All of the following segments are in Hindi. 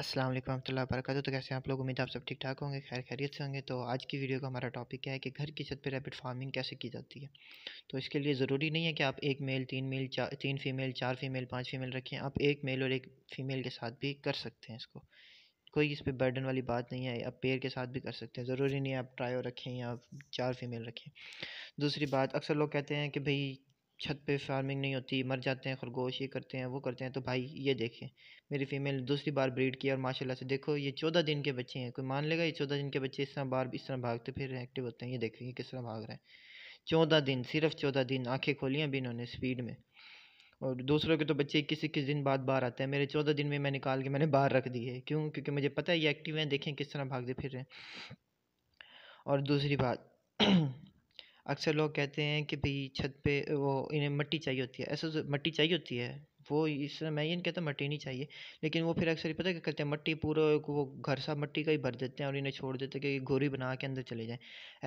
अस्सलाम वालेकुम रहमतुल्लाहि तो कैसे आप लोग उम्मीद आप सब ठीक ठाक होंगे खैर खैरियत से होंगे तो आज की वीडियो का हमारा टॉपिक क्या है कि घर की छत पर रैपिड फार्मिंग कैसे की जाती है तो इसके लिए ज़रूरी नहीं है कि आप एक मेल तीन मेल चार तीन फीमेल चार फीमेल पाँच फीमेल रखें आप एक मेल और एक फीमेल के साथ भी कर सकते हैं इसको कोई इस पर बर्डन वाली बात नहीं है आप पेयर के साथ भी कर सकते हैं ज़रूरी नहीं है आप ट्रायो रखें या चार फीमेल रखें दूसरी बात अक्सर लोग कहते हैं कि भाई छत पे फार्मिंग नहीं होती मर जाते हैं खरगोश ये करते हैं वो करते हैं तो भाई ये देखें मेरी फीमेल दूसरी बार ब्रीड किया और माशाल्लाह से देखो ये चौदह दिन के बच्चे हैं कोई मान लेगा ये चौदह दिन के बच्चे इस तरह बार इस तरह भागते फिर एक्टिव होते हैं ये देखें ये किस तरह भाग रहे हैं चौदह दिन सिर्फ चौदह दिन आँखें खोली हैं भी इन्होंने स्पीड में और दूसरों के तो बच्चे इक्कीस इक्कीस दिन बाद बाहर आते हैं मेरे चौदह दिन में मैं निकाल के मैंने बाहर रख दिए क्यों क्योंकि मुझे पता है ये एक्टिव हैं देखें किस तरह भागते फिर रहे हैं और दूसरी बात अक्सर लोग कहते हैं कि भाई छत पे वो इन्हें मिट्टी चाहिए होती है ऐसा तो, मिट्टी चाहिए होती है वो इस मैं ये नहीं कहता मट्टी नहीं चाहिए लेकिन वो फिर अक्सर पता क्या करते हैं मट्टी पूरा वो घर सा मट्टी का ही भर देते हैं और इन्हें छोड़ देते हैं कि गोरी बना के अंदर चले जाएँ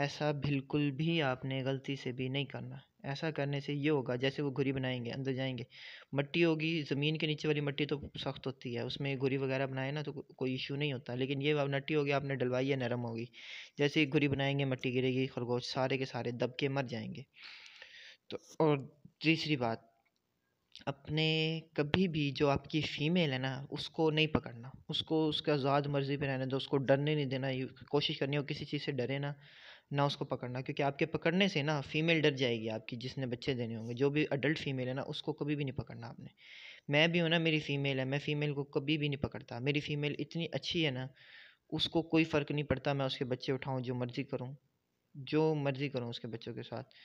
ऐसा बिल्कुल भी आपने गलती से भी नहीं करना ऐसा करने से ये होगा जैसे वो घुरी बनाएंगे अंदर जाएंगे मट्टी होगी ज़मीन के नीचे वाली मट्टी तो सख्त होती है उसमें घुरी वगैरह बनाए ना तो कोई इशू नहीं होता लेकिन ये नट्टी होगी आपने डलवाई है नरम होगी जैसे ही घुरी बनाएंगे मट्टी गिरेगी खरगोश सारे के सारे दब के मर जाएंगे तो और तीसरी बात अपने कभी भी जो आपकी फ़ीमेल है ना उसको नहीं पकड़ना उसको उसके आज़ाद मर्ज़ी पे रहने दो उसको डरने नहीं देना कोशिश करनी हो किसी चीज़ से डरे ना ना उसको पकड़ना क्योंकि आपके पकड़ने से ना फीमेल डर जाएगी आपकी जिसने बच्चे देने होंगे जो भी अडल्ट फीमेल है ना उसको कभी भी नहीं पकड़ना आपने मैं भी हूँ ना मेरी फ़ीमेल है मैं फ़ीमेल को कभी भी नहीं पकड़ता मेरी फ़ीमेल इतनी अच्छी है ना उसको कोई फ़र्क नहीं पड़ता मैं उसके बच्चे उठाऊँ जो मर्ज़ी करूँ जो मर्ज़ी करूँ उसके बच्चों के साथ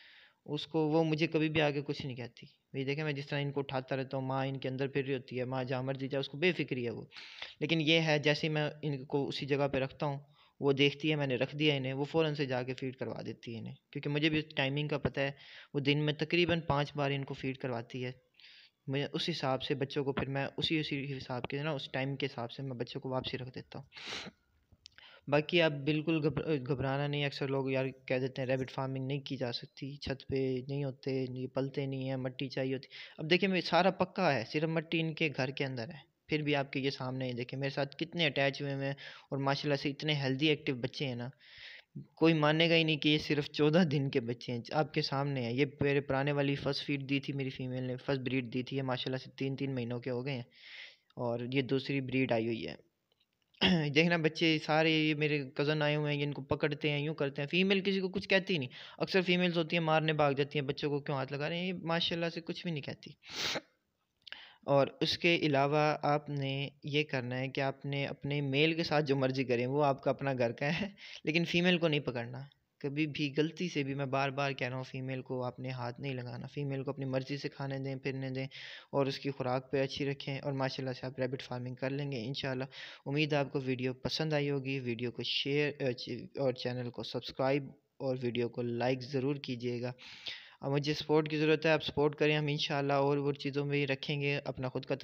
उसको वो मुझे कभी भी आगे कुछ नहीं कहती भाई देखे मैं जिस तरह इनको उठाता रहता हूँ माँ इनके अंदर फिर रही होती है माँ जहाँ मर्जी जाए उसको बेफिक्री है वो लेकिन ये है जैसे मैं इनको उसी जगह पर रखता हूँ वो देखती है मैंने रख दिया इन्हें वो फ़ौरन से जाके फीड करवा देती है इन्हें क्योंकि मुझे भी टाइमिंग का पता है वो दिन में तकरीबन पाँच बार इनको फीड करवाती है मुझे उस हिसाब से बच्चों को फिर मैं उसी उसी हिसाब के ना उस टाइम के हिसाब से मैं बच्चों को वापसी रख देता हूँ बाकी आप बिल्कुल घबराना नहीं अक्सर लोग यार कह देते हैं रैबिट फार्मिंग नहीं की जा सकती छत पे नहीं होते ये पलते नहीं हैं मट्टी चाहिए होती अब देखिए मेरे सारा पक्का है सिर्फ मट्टी इनके घर के अंदर है फिर भी आपके ये सामने ही देखें मेरे साथ कितने अटैच हुए हैं और माशाल्लाह से इतने हेल्दी एक्टिव बच्चे हैं ना कोई मानेगा ही नहीं कि ये सिर्फ चौदह दिन के बच्चे हैं आपके सामने हैं ये मेरे पुराने वाली फर्स्ट फीड दी थी मेरी फीमेल ने फर्स्ट ब्रीड दी थी ये माशाल्लाह से तीन तीन महीनों के हो गए हैं और ये दूसरी ब्रीड आई हुई है देखना बच्चे सारे ये मेरे कज़न आए हुए हैं इनको पकड़ते हैं यूँ करते हैं फीमेल किसी को कुछ कहती ही नहीं अक्सर फीमेल्स होती हैं मारने भाग जाती हैं बच्चों को क्यों हाथ लगा रहे हैं ये माशाल्लाह से कुछ भी नहीं कहती और उसके अलावा आपने ये करना है कि आपने अपने मेल के साथ जो मर्ज़ी करें वो आपका अपना घर का है लेकिन फ़ीमेल को नहीं पकड़ना कभी भी गलती से भी मैं बार बार कह रहा हूँ फ़ीमेल को आपने हाथ नहीं लगाना फ़ीमेल को अपनी मर्ज़ी से खाने दें फिरने दें और उसकी खुराक पे अच्छी रखें और माशाल्लाह से आप रैबिट फार्मिंग कर लेंगे इन उम्मीद है आपको वीडियो पसंद आई होगी वीडियो को शेयर और चैनल को सब्सक्राइब और वीडियो को लाइक ज़रूर कीजिएगा और मुझे सपोर्ट की ज़रूरत है आप सपोर्ट करें हम इन और वो चीज़ों में रखेंगे अपना खुद का